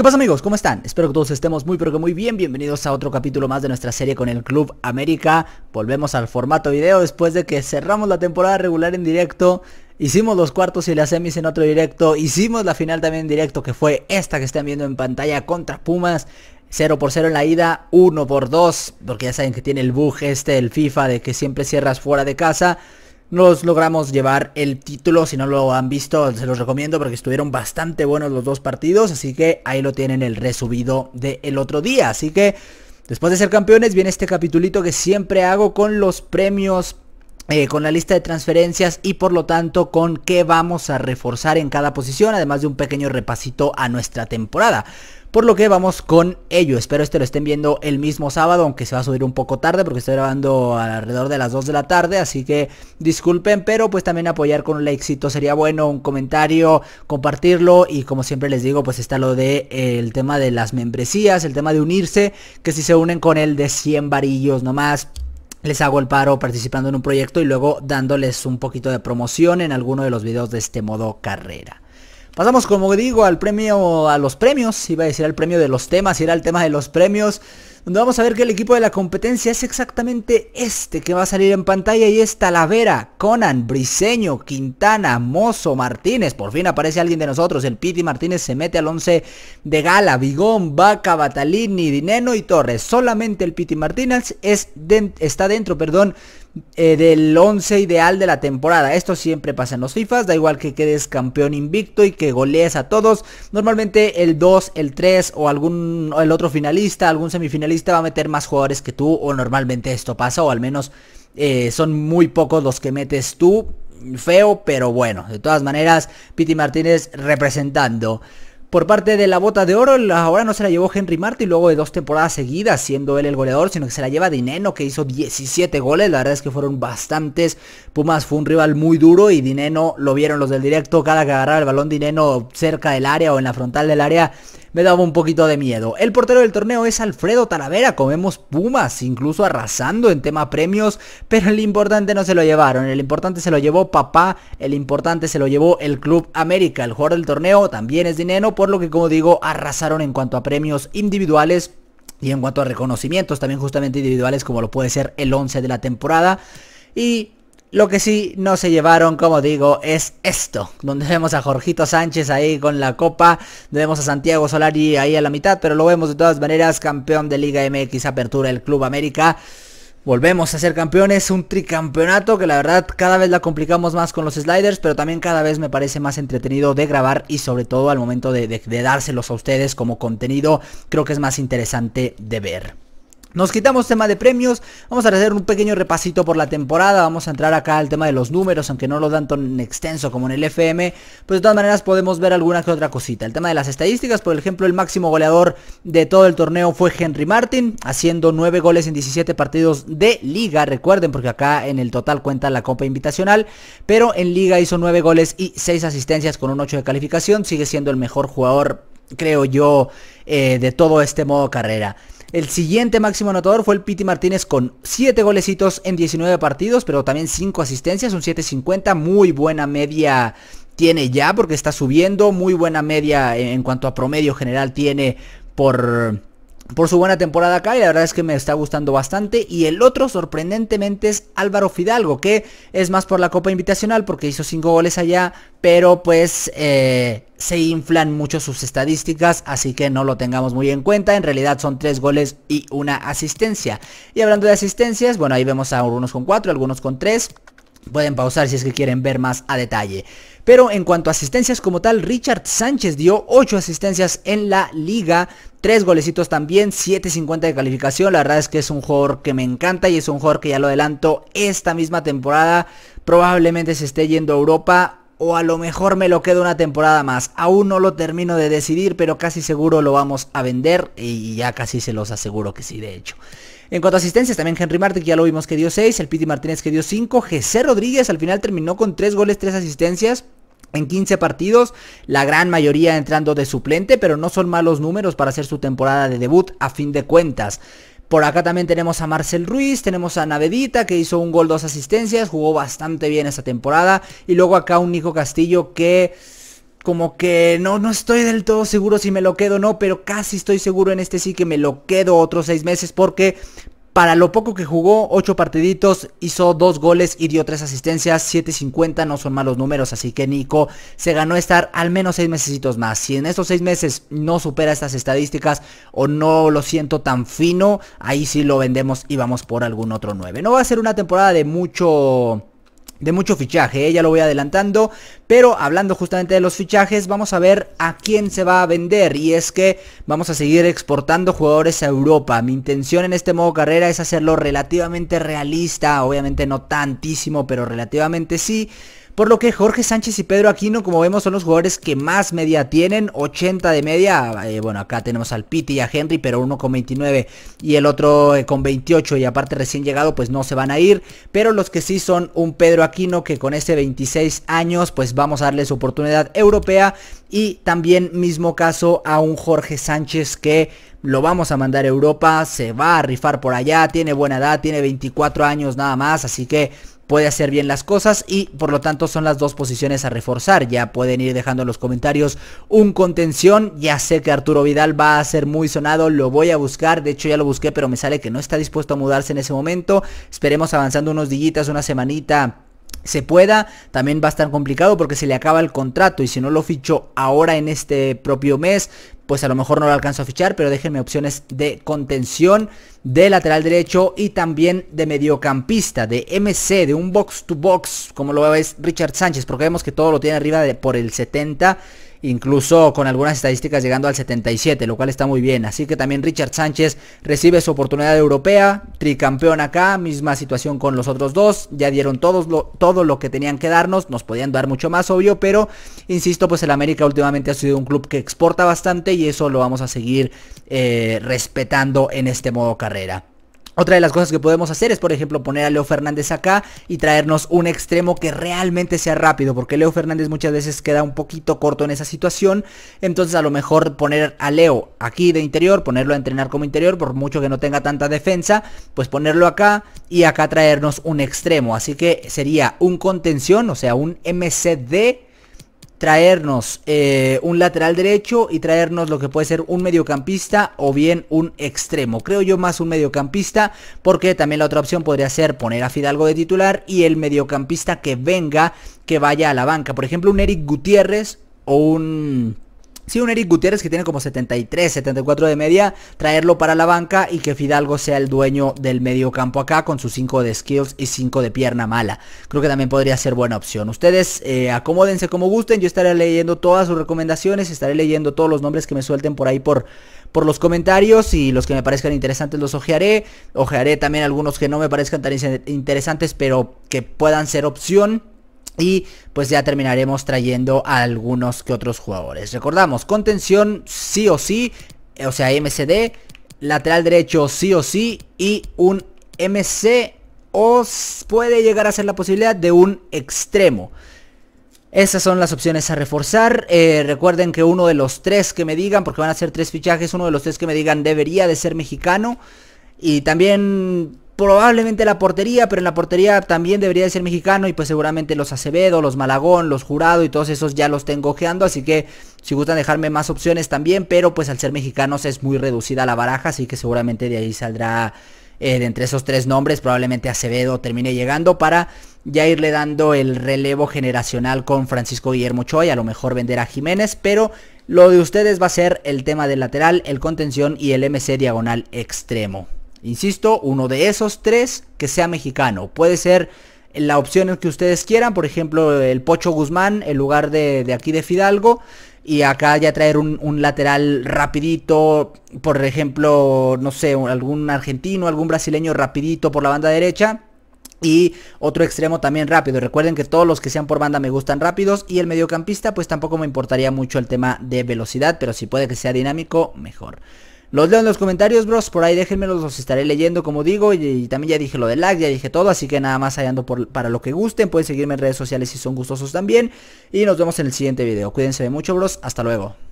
¿Qué pasa amigos? ¿Cómo están? Espero que todos estemos muy pero que muy bien Bienvenidos a otro capítulo más de nuestra serie con el Club América Volvemos al formato video después de que cerramos la temporada regular en directo Hicimos los cuartos y las semis en otro directo Hicimos la final también en directo que fue esta que están viendo en pantalla contra Pumas 0 por 0 en la ida, 1 por 2 Porque ya saben que tiene el bug este, el FIFA de que siempre cierras fuera de casa nos logramos llevar el título. Si no lo han visto, se los recomiendo porque estuvieron bastante buenos los dos partidos. Así que ahí lo tienen el resubido del el otro día. Así que después de ser campeones viene este capitulito que siempre hago con los premios eh, con la lista de transferencias y por lo tanto con qué vamos a reforzar en cada posición, además de un pequeño repasito a nuestra temporada. Por lo que vamos con ello. Espero este lo estén viendo el mismo sábado, aunque se va a subir un poco tarde porque estoy grabando alrededor de las 2 de la tarde, así que disculpen, pero pues también apoyar con un likecito sería bueno, un comentario, compartirlo y como siempre les digo, pues está lo de eh, el tema de las membresías, el tema de unirse, que si se unen con el de 100 varillos nomás, les hago el paro participando en un proyecto y luego dándoles un poquito de promoción en alguno de los videos de este modo carrera. Pasamos como digo al premio, a los premios, iba a decir al premio de los temas, era el tema de los premios donde vamos a ver que el equipo de la competencia es exactamente este que va a salir en pantalla y es Talavera, Conan, Briseño, Quintana, Mozo, Martínez, por fin aparece alguien de nosotros, el Piti Martínez se mete al 11 de gala, Bigón, Vaca, Batalini, Dineno y Torres, solamente el Piti Martínez es está dentro, perdón, eh, del 11 ideal de la temporada. Esto siempre pasa en los FIFAs, da igual que quedes campeón invicto y que golees a todos. Normalmente el 2, el 3 o algún el otro finalista, algún semifinalista va a meter más jugadores que tú o normalmente esto pasa o al menos eh, son muy pocos los que metes tú. Feo, pero bueno, de todas maneras, Piti Martínez representando. Por parte de la bota de oro, ahora no se la llevó Henry Martin luego de dos temporadas seguidas, siendo él el goleador, sino que se la lleva Dineno, que hizo 17 goles. La verdad es que fueron bastantes. Pumas fue un rival muy duro y Dineno, lo vieron los del directo, cada que agarraba el balón Dineno cerca del área o en la frontal del área, me daba un poquito de miedo. El portero del torneo es Alfredo Talavera, comemos Pumas, incluso arrasando en tema premios, pero el importante no se lo llevaron, el importante se lo llevó papá, el importante se lo llevó el Club América, el jugador del torneo también es dinero, por lo que como digo, arrasaron en cuanto a premios individuales. Y en cuanto a reconocimientos, también justamente individuales como lo puede ser el 11 de la temporada. Y lo que sí no se llevaron, como digo, es esto, donde vemos a Jorgito Sánchez ahí con la copa, vemos a Santiago Solari ahí a la mitad, pero lo vemos de todas maneras, campeón de Liga MX Apertura el Club América. Volvemos a ser campeones, un tricampeonato que la verdad cada vez la complicamos más con los sliders, pero también cada vez me parece más entretenido de grabar y sobre todo al momento de dárselos a ustedes como contenido, creo que es más interesante de ver. Nos quitamos tema de premios, vamos a hacer un pequeño repasito por la temporada, vamos a entrar acá al tema de los números, aunque no lo dan tan extenso como en el FM, pues de todas maneras podemos ver alguna que otra cosita. El tema de las estadísticas, por ejemplo, el máximo goleador de todo el torneo fue Henry Martin, haciendo 9 goles en 17 partidos de liga, recuerden, porque acá en el total cuenta la Copa Invitacional, pero en liga hizo 9 goles y 6 asistencias con un 8 de calificación, sigue siendo el mejor jugador, creo yo, eh, de todo este modo carrera. El siguiente máximo anotador fue el Piti Martínez con 7 golecitos en 19 partidos, pero también 5 asistencias, un 7.50, muy buena media tiene ya porque está subiendo, muy buena media en cuanto a promedio general tiene por por su buena temporada acá y la verdad es que me está gustando bastante. Y el otro sorprendentemente es Álvaro Fidalgo, que es más por la Copa Invitacional porque hizo 5 goles allá, pero pues eh, se inflan mucho sus estadísticas, así que no lo tengamos muy en cuenta. En realidad son 3 goles y una asistencia. Y hablando de asistencias, bueno, ahí vemos a algunos con 4, algunos con 3. Pueden pausar si es que quieren ver más a detalle. Pero en cuanto a asistencias como tal, Richard Sánchez dio 8 asistencias en la liga. 3 golecitos también, 7.50 de calificación. La verdad es que es un jugador que me encanta y es un jugador que ya lo adelanto esta misma temporada. Probablemente se esté yendo a Europa o a lo mejor me lo quedo una temporada más. Aún no lo termino de decidir, pero casi seguro lo vamos a vender y ya casi se los aseguro que sí, de hecho. En cuanto a asistencias, también Henry Martin, que ya lo vimos que dio 6, el Piti Martínez que dio 5, Jesse Rodríguez al final terminó con 3 goles, 3 asistencias en 15 partidos, la gran mayoría entrando de suplente, pero no son malos números para hacer su temporada de debut a fin de cuentas. Por acá también tenemos a Marcel Ruiz, tenemos a Navedita que hizo un gol, dos asistencias, jugó bastante bien esa temporada. Y luego acá un Nico Castillo que como que no, no estoy del todo seguro si me lo quedo o no, pero casi estoy seguro en este sí que me lo quedo otros seis meses porque para lo poco que jugó, ocho partiditos, hizo dos goles y dio tres asistencias, 7.50, no son malos números, así que Nico se ganó estar al menos seis meses más. Si en estos seis meses no supera estas estadísticas o no lo siento tan fino, ahí sí lo vendemos y vamos por algún otro 9. No va a ser una temporada de mucho de mucho fichaje, ¿eh? ya lo voy adelantando, pero hablando justamente de los fichajes, vamos a ver a quién se va a vender y es que vamos a seguir exportando jugadores a Europa. Mi intención en este modo carrera es hacerlo relativamente realista, obviamente no tantísimo, pero relativamente sí por lo que Jorge Sánchez y Pedro Aquino, como vemos, son los jugadores que más media tienen. 80 de media. Eh, bueno, acá tenemos al Piti y a Henry, pero uno con 29 y el otro eh, con 28. Y aparte recién llegado, pues no se van a ir. Pero los que sí son un Pedro Aquino, que con ese 26 años, pues vamos a darle su oportunidad europea. Y también mismo caso a un Jorge Sánchez que lo vamos a mandar a Europa, se va a rifar por allá, tiene buena edad, tiene 24 años nada más, así que puede hacer bien las cosas y por lo tanto son las dos posiciones a reforzar. Ya pueden ir dejando en los comentarios un contención. Ya sé que Arturo Vidal va a ser muy sonado, lo voy a buscar. De hecho ya lo busqué, pero me sale que no está dispuesto a mudarse en ese momento. Esperemos avanzando unos dillitas, una semanita se pueda, también va a estar complicado porque se le acaba el contrato y si no lo ficho ahora en este propio mes, pues a lo mejor no lo alcanzo a fichar, pero déjenme opciones de contención, de lateral derecho y también de mediocampista, de MC, de un box to box, como lo es Richard Sánchez, porque vemos que todo lo tiene arriba de, por el 70 incluso con algunas estadísticas llegando al 77, lo cual está muy bien. Así que también Richard Sánchez recibe su oportunidad europea, tricampeón acá, misma situación con los otros dos, ya dieron todos lo, todo lo que tenían que darnos, nos podían dar mucho más, obvio, pero insisto, pues el América últimamente ha sido un club que exporta bastante y eso lo vamos a seguir eh, respetando en este modo carrera. Otra de las cosas que podemos hacer es, por ejemplo, poner a Leo Fernández acá y traernos un extremo que realmente sea rápido, porque Leo Fernández muchas veces queda un poquito corto en esa situación, entonces a lo mejor poner a Leo aquí de interior, ponerlo a entrenar como interior, por mucho que no tenga tanta defensa, pues ponerlo acá y acá traernos un extremo, así que sería un contención, o sea, un MCD traernos eh, un lateral derecho y traernos lo que puede ser un mediocampista o bien un extremo. Creo yo más un mediocampista porque también la otra opción podría ser poner a Fidalgo de titular y el mediocampista que venga, que vaya a la banca. Por ejemplo, un Eric Gutiérrez o un... Sí, un Eric Gutiérrez que tiene como 73, 74 de media, traerlo para la banca y que Fidalgo sea el dueño del medio campo acá con sus 5 de skills y 5 de pierna mala. Creo que también podría ser buena opción. Ustedes eh, acomódense como gusten, yo estaré leyendo todas sus recomendaciones, estaré leyendo todos los nombres que me suelten por ahí por, por los comentarios y los que me parezcan interesantes los ojearé. Ojearé también algunos que no me parezcan tan interesantes pero que puedan ser opción. Y pues ya terminaremos trayendo a algunos que otros jugadores. Recordamos, contención sí o sí, eh, o sea, MCD, lateral derecho sí o sí y un MC o puede llegar a ser la posibilidad de un extremo. Esas son las opciones a reforzar. Eh, recuerden que uno de los tres que me digan, porque van a ser tres fichajes, uno de los tres que me digan debería de ser mexicano. Y también probablemente la portería, pero en la portería también debería de ser mexicano y pues seguramente los Acevedo, los Malagón, los Jurado y todos esos ya los tengo ojeando, así que si gustan dejarme más opciones también, pero pues al ser mexicanos es muy reducida la baraja, así que seguramente de ahí saldrá eh, de entre esos tres nombres, probablemente Acevedo termine llegando para ya irle dando el relevo generacional con Francisco Guillermo Choy, a lo mejor vender a Jiménez, pero lo de ustedes va a ser el tema del lateral, el contención y el MC diagonal extremo. Insisto, uno de esos tres que sea mexicano. Puede ser la opción que ustedes quieran, por ejemplo, el Pocho Guzmán, el lugar de, aquí de Fidalgo. Y acá ya traer un, un, lateral rapidito, por ejemplo, no sé, algún argentino, algún brasileño rapidito por la banda derecha. Y otro extremo también rápido. Recuerden que todos los que sean por banda me gustan rápidos. Y el mediocampista, pues tampoco me importaría mucho el tema de velocidad. Pero si puede que sea dinámico, mejor. Los leo en los comentarios, bros. Por ahí déjenmelos, los estaré leyendo, como digo. Y, también ya dije lo del lag, ya dije todo. Así que nada más allá por, para lo que gusten. Pueden seguirme en redes sociales si son gustosos también. Y nos vemos en el siguiente video. Cuídense de mucho, bros. Hasta luego.